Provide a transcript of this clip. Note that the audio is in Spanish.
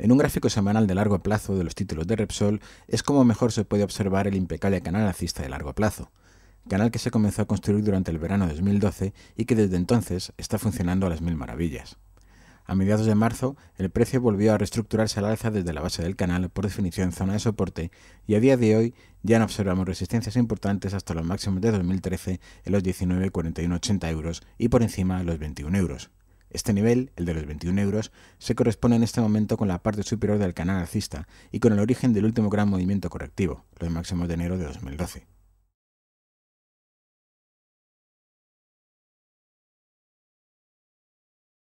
En un gráfico semanal de largo plazo de los títulos de Repsol es como mejor se puede observar el impecable canal alcista de largo plazo, canal que se comenzó a construir durante el verano de 2012 y que desde entonces está funcionando a las mil maravillas. A mediados de marzo, el precio volvió a reestructurarse al alza desde la base del canal, por definición zona de soporte, y a día de hoy ya no observamos resistencias importantes hasta los máximos de 2013 en los 19,41,80 euros y por encima los 21 euros. Este nivel, el de los 21 euros, se corresponde en este momento con la parte superior del canal alcista y con el origen del último gran movimiento correctivo, los máximos de enero de 2012.